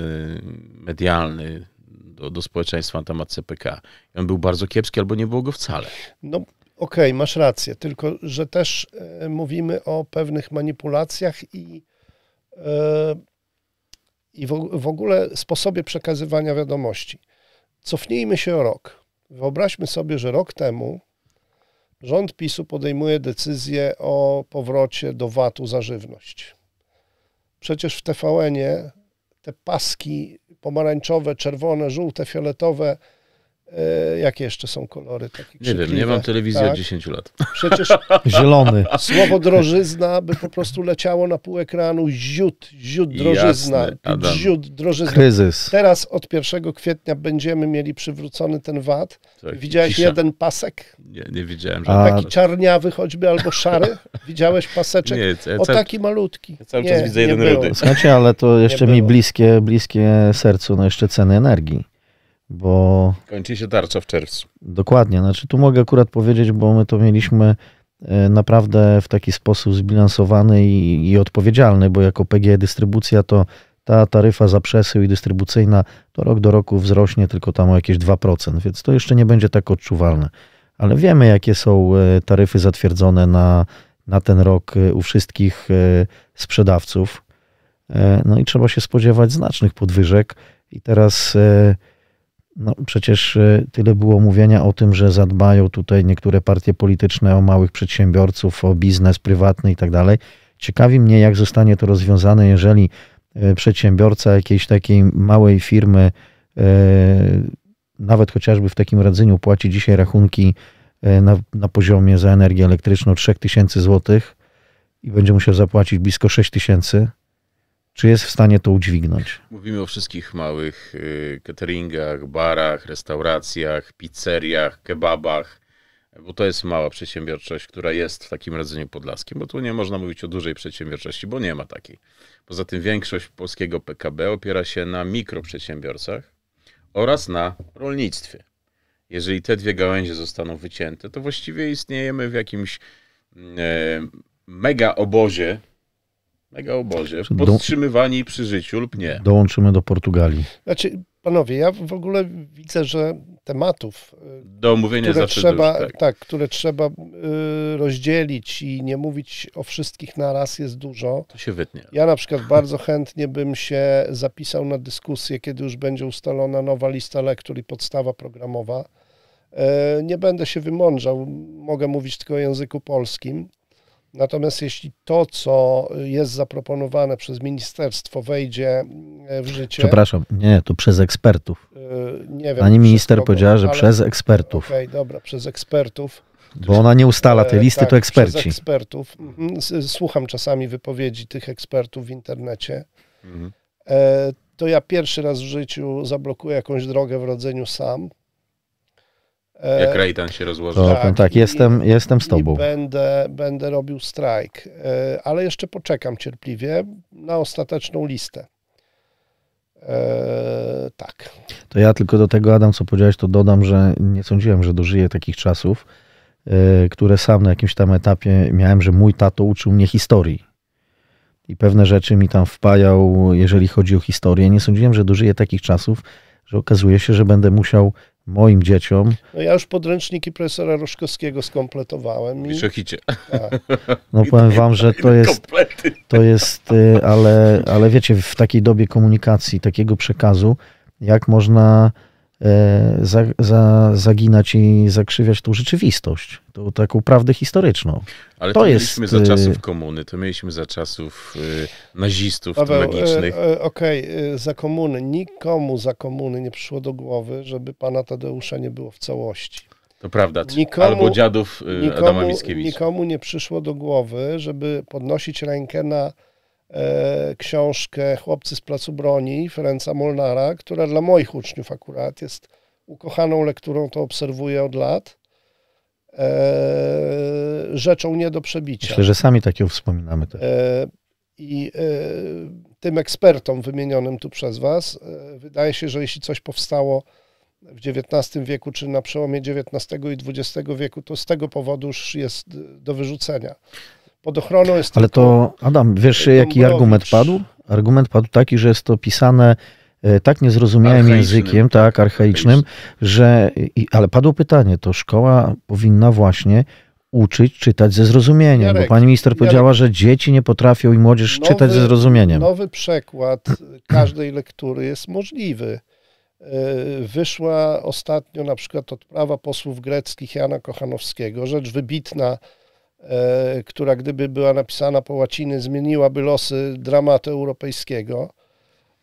medialny do, do społeczeństwa na temat CPK. On był bardzo kiepski albo nie było go wcale. No okej, okay, masz rację, tylko że też mówimy o pewnych manipulacjach i i w, ogóle sposobie przekazywania wiadomości. Cofnijmy się o rok. Wyobraźmy sobie, że rok temu rząd PiSu podejmuje decyzję o powrocie do VAT-u za żywność. Przecież w tvn te paski pomarańczowe, czerwone, żółte, fioletowe E, jakie jeszcze są kolory takie Nie wiem, nie mam telewizji tak. od 10 lat. Przecież (laughs) zielony. Słowo drożyzna by po prostu leciało na pół ekranu. Ziód, ziód, drożyzna. Jasne, drożyzna. Kryzys. Teraz od 1 kwietnia będziemy mieli przywrócony ten VAT. Widziałeś cisza. jeden pasek? Nie, nie widziałem. A... Tak. Taki czarniawy choćby albo szary. Widziałeś paseczek? Nie, ja o taki malutki. Ja cały nie, czas widzę jeden rudy. Słuchajcie, ale to jeszcze mi bliskie, bliskie sercu, no jeszcze ceny energii bo... Kończy się tarcza w czerwcu. Dokładnie, znaczy tu mogę akurat powiedzieć, bo my to mieliśmy e, naprawdę w taki sposób zbilansowany i, i odpowiedzialny, bo jako PG dystrybucja to ta taryfa za przesył i dystrybucyjna to rok do roku wzrośnie tylko tam o jakieś 2%, więc to jeszcze nie będzie tak odczuwalne. Ale wiemy, jakie są e, taryfy zatwierdzone na, na ten rok e, u wszystkich sprzedawców. No i trzeba się spodziewać znacznych podwyżek. I teraz no przecież y, tyle było mówienia o tym, że zadbają tutaj niektóre partie polityczne o małych przedsiębiorców, o biznes prywatny i tak dalej. Ciekawi mnie, jak zostanie to rozwiązane, jeżeli y, przedsiębiorca jakiejś takiej małej firmy, y, nawet chociażby w takim radzeniu, płaci dzisiaj rachunki na, na poziomie za energię elektryczną 3000 zł i będzie musiał zapłacić blisko 6000 zł czy jest w stanie to udźwignąć? Mówimy o wszystkich małych y, cateringach, barach, restauracjach, pizzeriach, kebabach, bo to jest mała przedsiębiorczość, która jest w takim rodzaju podlaskim, bo tu nie można mówić o dużej przedsiębiorczości, bo nie ma takiej. Poza tym większość polskiego PKB opiera się na mikroprzedsiębiorcach oraz na rolnictwie. Jeżeli te dwie gałęzie zostaną wycięte, to właściwie istniejemy w jakimś mm, e, mega obozie mega obozie, Podtrzymywani przy życiu lub nie. Dołączymy do Portugalii. Znaczy, panowie, ja w ogóle widzę, że tematów, y, do omówienia które, trzeba, dużo, tak. tak. które trzeba y, rozdzielić i nie mówić o wszystkich naraz jest dużo. To się wytnie. Ja na przykład bardzo chętnie bym się zapisał na dyskusję, kiedy już będzie ustalona nowa lista lektur i podstawa programowa. Y, nie będę się wymądrzał, mogę mówić tylko o języku polskim Natomiast jeśli to, co jest zaproponowane przez ministerstwo, wejdzie e, w życie. Przepraszam, nie, to przez ekspertów. E, nie wiem. Pani minister powiedziała, że ale, przez ekspertów. Okej, okay, dobra, przez ekspertów. Bo ona nie ustala tej e, listy, tak, to eksperci. Przez ekspertów. Mhm, słucham czasami wypowiedzi tych ekspertów w internecie. Mhm. To ja pierwszy raz w życiu zablokuję jakąś drogę w rodzeniu sam E, Jak Rejtan się rozłoży. To, tak, tak jestem, i, jestem z tobą. Będę, będę robił strajk, e, ale jeszcze poczekam cierpliwie na ostateczną listę. Eee, tak. To ja tylko do tego, Adam, co powiedziałeś, to dodam, że nie sądziłem, że dożyję takich czasów, e, które sam na jakimś tam etapie miałem, że mój tato uczył mnie historii. I pewne rzeczy mi tam wpajał, jeżeli chodzi o historię. Nie sądziłem, że dożyję takich czasów, że okazuje się, że będę musiał moim dzieciom. No ja już podręczniki profesora Roszkowskiego skompletowałem. I... Szochicie. Tak. No powiem wam, że to jest, to jest y, ale, ale wiecie, w takiej dobie komunikacji, takiego przekazu, jak można E, za, za, zaginać i zakrzywiać tą rzeczywistość, tą taką prawdę historyczną. Ale to, to mieliśmy za y, czasów komuny, to mieliśmy za czasów y, nazistów Paweł, e, magicznych. E, okej, okay, za komuny. Nikomu za komuny nie przyszło do głowy, żeby pana Tadeusza nie było w całości. To prawda, nikomu, albo dziadów y, nikomu, Adama Mickiewicza. Nikomu nie przyszło do głowy, żeby podnosić rękę na E, książkę Chłopcy z Placu Broni Ferenca Molnara, która dla moich uczniów akurat jest ukochaną lekturą, to obserwuję od lat. E, rzeczą nie do przebicia. Myślę, że sami takie wspominamy. Też. E, I tym ekspertom wymienionym tu przez Was, wydaje się, że jeśli coś powstało w XIX wieku, czy na przełomie XIX i XX wieku, to z tego powodu już jest do wyrzucenia pod ochroną jest Ale to, Adam, wiesz jaki argument padł? Argument padł taki, że jest to pisane e, tak niezrozumiałym językiem, tak, tak archaicznym, że, ale padło pytanie, to szkoła powinna właśnie uczyć czytać ze zrozumieniem, Jarek, bo pani minister powiedziała, Jarek, że dzieci nie potrafią i młodzież nowy, czytać ze zrozumieniem. Nowy przekład każdej lektury jest możliwy. E, wyszła ostatnio na przykład odprawa posłów greckich Jana Kochanowskiego, rzecz wybitna, E, która gdyby była napisana po łaciny, zmieniłaby losy dramatu europejskiego,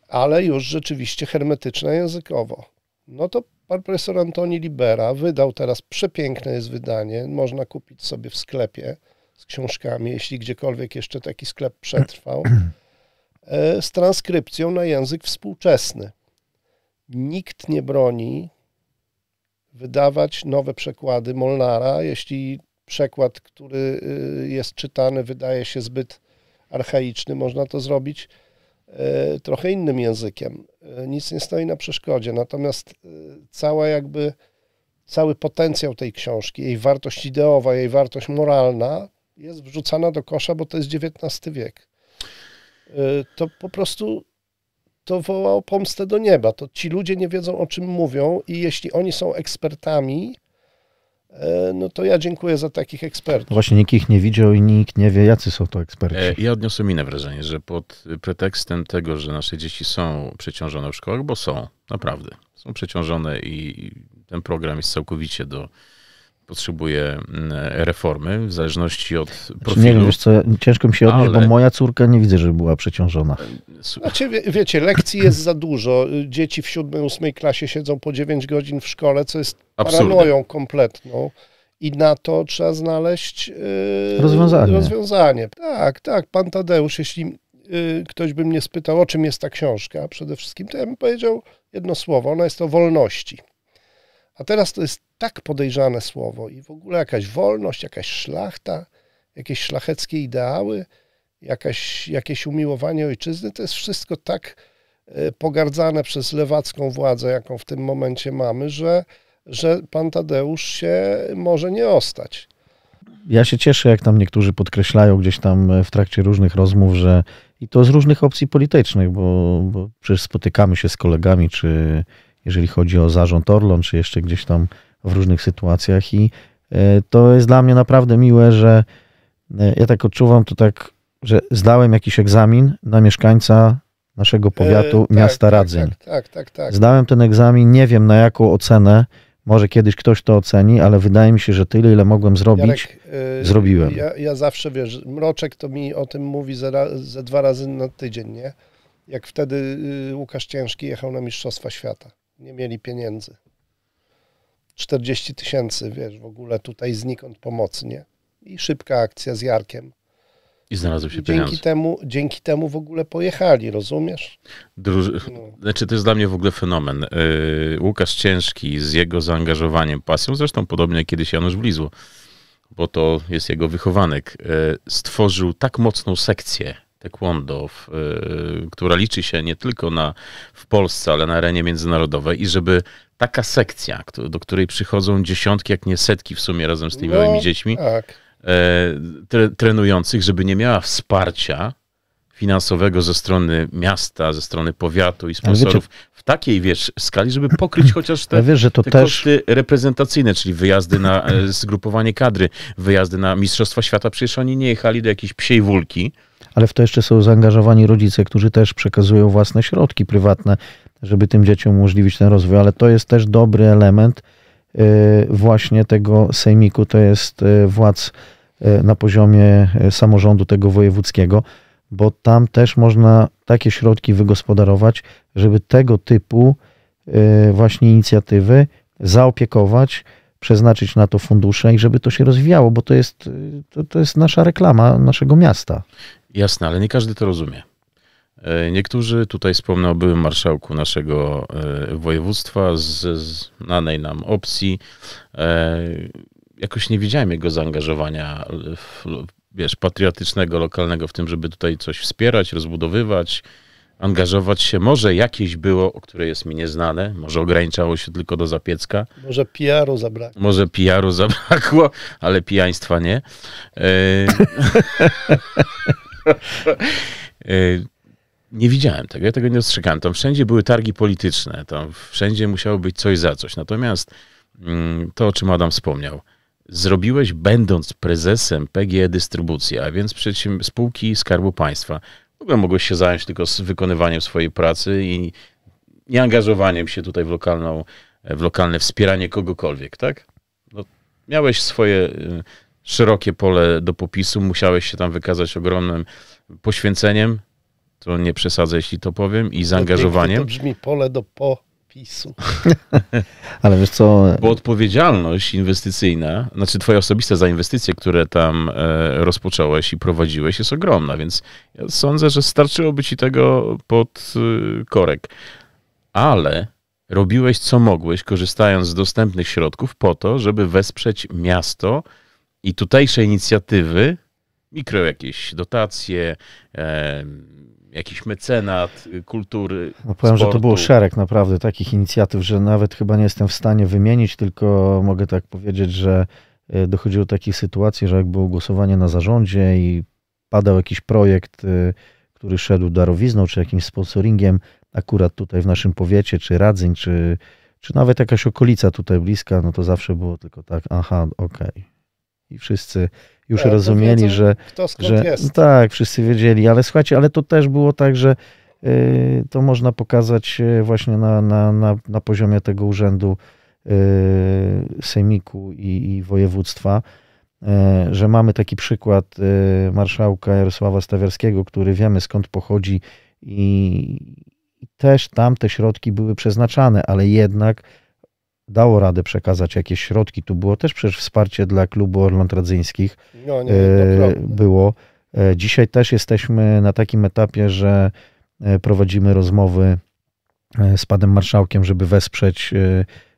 ale już rzeczywiście hermetyczna językowo. No to pan profesor Antoni Libera wydał teraz, przepiękne jest wydanie, można kupić sobie w sklepie z książkami, jeśli gdziekolwiek jeszcze taki sklep przetrwał, e, z transkrypcją na język współczesny. Nikt nie broni wydawać nowe przekłady Molnara, jeśli przekład, który y, jest czytany, wydaje się zbyt archaiczny, można to zrobić y, trochę innym językiem. Y, nic nie stoi na przeszkodzie. Natomiast cała jakby cały potencjał tej książki, jej wartość ideowa, jej wartość moralna jest wrzucana do kosza, bo to jest XIX wiek. To po prostu to woła o pomstę do nieba. To ci ludzie nie wiedzą, o czym mówią i jeśli oni są ekspertami, E, no to ja dziękuję za takich ekspertów. No właśnie nikt ich nie widział i nikt nie wie, jacy są to eksperci. E, ja odniosłem inne wrażenie, że pod pretekstem tego, że nasze dzieci są przeciążone w szkołach, bo są, naprawdę, są przeciążone i ten program jest całkowicie do potrzebuje mm, reformy w zależności od znaczy, profilu. Nie wiem, co, ciężko mi się odnieść, ale... bo moja córka nie widzę, żeby była przeciążona. Znaczy, wie, wiecie, lekcji jest za dużo. Dzieci w siódmej, ósmej klasie siedzą po 9 godzin w szkole, co jest paranoją kompletną. I na to trzeba znaleźć yy, rozwiązanie. rozwiązanie. Tak, tak. Pan Tadeusz, jeśli yy, ktoś by mnie spytał, o czym jest ta książka, przede wszystkim, to ja bym powiedział jedno słowo. Ona jest o wolności. A teraz to jest tak podejrzane słowo i w ogóle jakaś wolność, jakaś szlachta, jakieś szlacheckie ideały, jakaś, jakieś umiłowanie ojczyzny, to jest wszystko tak e, pogardzane przez lewacką władzę, jaką w tym momencie mamy, że, że pan Tadeusz się może nie ostać. Ja się cieszę, jak tam niektórzy podkreślają gdzieś tam e, w trakcie różnych rozmów, że i to z różnych opcji politycznych, bo, bo przecież spotykamy się z kolegami, czy jeżeli chodzi o zarząd Orlon, czy jeszcze gdzieś tam w różnych sytuacjach. I e, to jest dla mnie naprawdę miłe, że e, ja tak odczuwam to tak, że zdałem jakiś egzamin na mieszkańca naszego e, powiatu, e, miasta tak, tak Radzyń. Tak, tak, tak, tak. Zdałem ten egzamin, nie wiem na jaką ocenę, może kiedyś ktoś to oceni, ale wydaje mi się, że tyle, ile mogłem zrobić, Jarek, zrobiłem. Ja, ja, zawsze wiesz, mroczek to mi o tym mówi ze, ze dwa razy na tydzień, nie? Jak wtedy y, Łukasz Ciężki jechał na Mistrzostwa Świata nie mieli pieniędzy. 40 tysięcy, wiesz, w ogóle tutaj znikąd pomocnie. I szybka akcja z Jarkiem. I znalazły się dzięki pieniądze. Temu, dzięki temu w ogóle pojechali, rozumiesz? Druży... No. Znaczy, to jest dla mnie w ogóle fenomen. Yy, Łukasz Ciężki z jego zaangażowaniem, pasją, zresztą podobnie jak kiedyś Janusz Blizło, bo to jest jego wychowanek, yy, stworzył tak mocną sekcję taekwondo, w, y, która liczy się nie tylko na, w Polsce, ale na arenie międzynarodowej i żeby taka sekcja, do której przychodzą dziesiątki, jak nie setki w sumie razem z tymi no, małymi dziećmi, tak. E, tre, trenujących, żeby nie miała wsparcia finansowego ze strony miasta, ze strony powiatu i sponsorów w takiej, wiesz, skali, żeby pokryć chociaż te, wiesz, te też... koszty reprezentacyjne, czyli wyjazdy na e, zgrupowanie kadry, wyjazdy na Mistrzostwa Świata. Przecież oni nie jechali do jakiejś psiej wulki, ale w to jeszcze są zaangażowani rodzice, którzy też przekazują własne środki prywatne, żeby tym dzieciom umożliwić ten rozwój, ale to jest też dobry element y, właśnie tego sejmiku, to jest y, władz y, na poziomie samorządu tego wojewódzkiego, bo tam też można takie środki wygospodarować, żeby tego typu właśnie inicjatywy zaopiekować, przeznaczyć na to fundusze i żeby to się rozwijało, bo to jest, to, to jest nasza reklama naszego miasta. Jasne, ale nie każdy to rozumie. E, niektórzy, tutaj wspomnę o byłym marszałku naszego e, województwa, z znanej nam opcji, e, jakoś nie widziałem jego zaangażowania w, wiesz, patriotycznego, lokalnego w tym, żeby tutaj coś wspierać, rozbudowywać, angażować się. Może jakieś było, o które jest mi nieznane, może ograniczało się tylko do Zapiecka. Może PR-u zabrakło. Może PR-u zabrakło, ale pijaństwa nie. E... (laughs) (laughs) Y, nie widziałem tego, ja tego nie dostrzegałem. Tam wszędzie były targi polityczne, tam wszędzie musiało być coś za coś. Natomiast mm, to, o czym Adam wspomniał, zrobiłeś będąc prezesem PGE Dystrybucji, a więc spółki Skarbu Państwa. W ogóle mogłeś się zająć tylko z wykonywaniem swojej pracy i angażowaniem się tutaj w, lokalną, w lokalne wspieranie kogokolwiek, tak? No, miałeś swoje y, szerokie pole do popisu, musiałeś się tam wykazać ogromnym poświęceniem, to nie przesadzę, jeśli to powiem, i zaangażowaniem. To brzmi pole do popisu. (laughs) Ale wiesz co... Bo odpowiedzialność inwestycyjna, znaczy twoja osobista za inwestycje, które tam e, rozpocząłeś i prowadziłeś jest ogromna, więc ja sądzę, że starczyłoby ci tego pod e, korek. Ale robiłeś co mogłeś, korzystając z dostępnych środków po to, żeby wesprzeć miasto, i tutejsze inicjatywy, mikro jakieś dotacje, e, jakiś mecenat y, kultury. No powiem, sportu. że to było szereg naprawdę takich inicjatyw, że nawet chyba nie jestem w stanie wymienić, tylko mogę tak powiedzieć, że y, dochodziło do takich sytuacji, że jak było głosowanie na zarządzie i padał jakiś projekt, y, który szedł darowizną czy jakimś sponsoringiem, akurat tutaj w naszym powiecie, czy Radzyń, czy, czy nawet jakaś okolica tutaj bliska, no to zawsze było tylko tak, aha, okej. Okay i wszyscy już tak, rozumieli, wiedzą, że, że tak, wszyscy wiedzieli, ale słuchajcie, ale to też było tak, że y, to można pokazać y, właśnie na, na, na, na poziomie tego urzędu y, sejmiku i, i województwa, y, że mamy taki przykład y, marszałka Jarosława Stawiarskiego, który wiemy skąd pochodzi i, też tam te środki były przeznaczane, ale jednak dało radę przekazać jakieś środki. Tu było też przecież wsparcie dla klubu Orląt Radzyńskich. No, nie, e, było. E, dzisiaj też jesteśmy na takim etapie, że e, prowadzimy rozmowy z panem marszałkiem, żeby wesprzeć,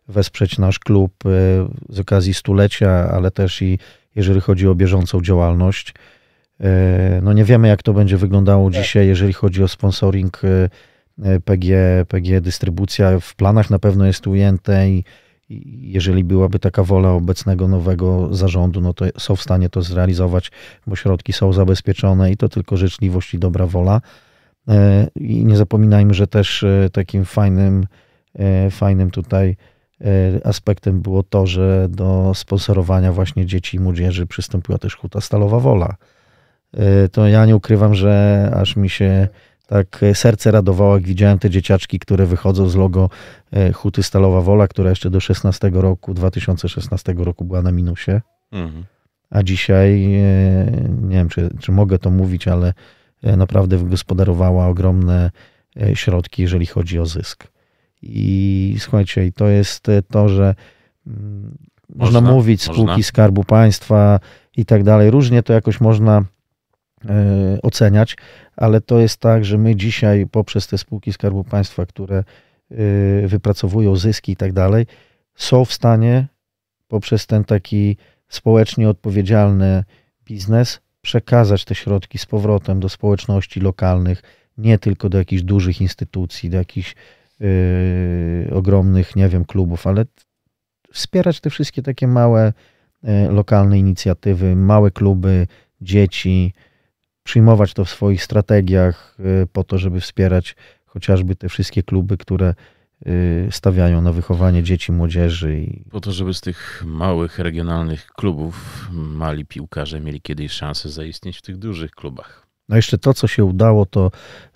wesprzeć nasz klub z okazji stulecia, ale też i jeżeli chodzi o bieżącą działalność. No nie wiemy, jak to będzie wyglądało tak. dzisiaj, jeżeli chodzi o sponsoring E, PG, PG dystrybucja w planach na pewno jest ujęte i jeżeli byłaby taka wola obecnego nowego zarządu, no to są w stanie to zrealizować, bo środki są zabezpieczone i to tylko życzliwość i dobra wola. E, I nie zapominajmy, że też e, takim fajnym, fajnym tutaj aspektem było to, że do sponsorowania właśnie dzieci i młodzieży przystąpiła też Huta Stalowa Wola. To ja nie ukrywam, że aż mi się tak e, serce radowało, jak widziałem te dzieciaczki, które wychodzą z logo e, Huty Stalowa Wola, która jeszcze do 16 roku, 2016 roku była na minusie. Mhm. A dzisiaj, e, nie wiem czy, czy mogę to mówić, ale naprawdę wygospodarowała ogromne środki, jeżeli chodzi o zysk. I słuchajcie, to jest to, że mm, można, można mówić spółki można. Skarbu Państwa i tak dalej. Różnie to jakoś można E, oceniać, ale to jest tak, że my dzisiaj poprzez te spółki Skarbu Państwa, które e, wypracowują zyski i tak dalej, są w stanie poprzez ten taki społecznie odpowiedzialny biznes przekazać te środki z powrotem do społeczności lokalnych, nie tylko do jakichś dużych instytucji, do jakichś yy, ogromnych, nie wiem, klubów, ale wspierać te wszystkie takie małe, yy, lokalne inicjatywy, małe kluby, dzieci, przyjmować to w swoich strategiach y, po to, żeby wspierać chociażby te wszystkie kluby, które y, stawiają na wychowanie dzieci, młodzieży. I... Po to, żeby z tych małych, regionalnych klubów mali piłkarze mieli kiedyś szansę zaistnieć w tych dużych klubach. No jeszcze to, co się udało, to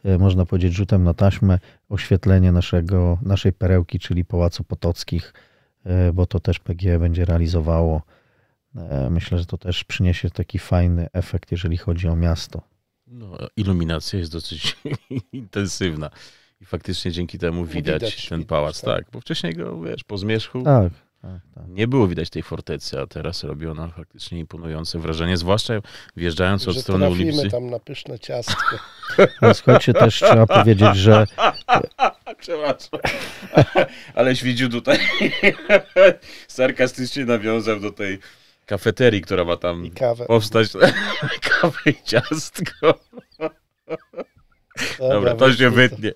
y, można powiedzieć rzutem na taśmę oświetlenie naszego, naszej perełki, czyli Pałacu Potockich, bo to też PGE będzie realizowało E, myślę, że to też przyniesie taki fajny efekt, jeżeli chodzi o miasto. No, iluminacja jest dosyć (laughs) intensywna. I faktycznie dzięki temu no, widać, widać ten pałac, tak. tak. Bo wcześniej go, wiesz, po zmierzchu tak, tak, tak. nie było widać tej fortecy, a teraz robi ona faktycznie imponujące wrażenie, zwłaszcza wjeżdżając od że strony ulicy. tam na pyszne ciastko. (laughs) No słuchajcie, też trzeba powiedzieć, że... (laughs) Przepraszam. Aleś widził tutaj, sarkastycznie nawiązał do tej kafeterii, która ma tam kawę. powstać. (laughs) Kawę i ciastko. Dobra, Dobra to się wytnie.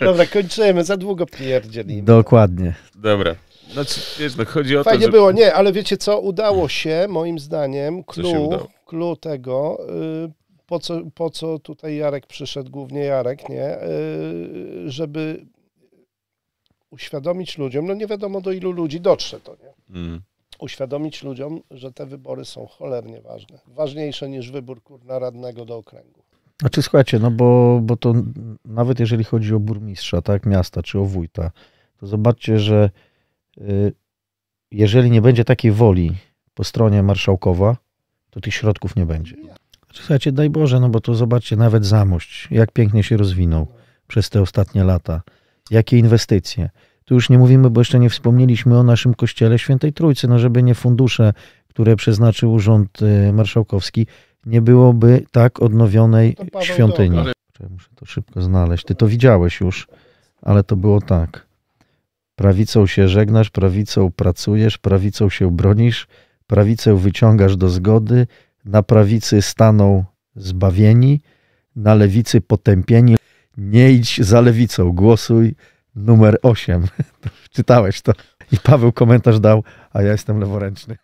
Dobra, kończymy, za długo pierdzielimy. Dokładnie. Dobra. Znaczy, wiesz, no chodzi o Fajnie to, że... było, nie, ale wiecie co, udało się, moim zdaniem, clue, tego, y, po, co, po co tutaj Jarek przyszedł, głównie Jarek, nie, y, żeby uświadomić ludziom, no nie wiadomo do ilu ludzi dotrze to, nie? Mm uświadomić ludziom, że te wybory są cholernie ważne. Ważniejsze niż wybór kurna radnego do okręgu. Znaczy słuchajcie, no bo, bo to nawet jeżeli chodzi o burmistrza, tak, miasta czy o wójta, to zobaczcie, że y, jeżeli nie będzie takiej woli po stronie marszałkowa, to tych środków nie będzie. Znaczy, słuchajcie, daj Boże, no bo to zobaczcie, nawet Zamość, jak pięknie się rozwinął przez te ostatnie lata, jakie inwestycje. Tu już nie mówimy, bo jeszcze nie wspomnieliśmy o naszym kościele Świętej Trójcy, no żeby nie fundusze, które przeznaczył Urząd y, Marszałkowski, nie byłoby tak odnowionej świątyni. Muszę to szybko znaleźć. Ty to widziałeś już, ale to było tak. Prawicą się żegnasz, prawicą pracujesz, prawicą się bronisz, prawicę wyciągasz do zgody, na prawicy staną zbawieni, na lewicy potępieni. Nie idź za lewicą, głosuj numer 8. (laughs) Czytałeś to. I Paweł komentarz dał, a ja jestem leworęczny.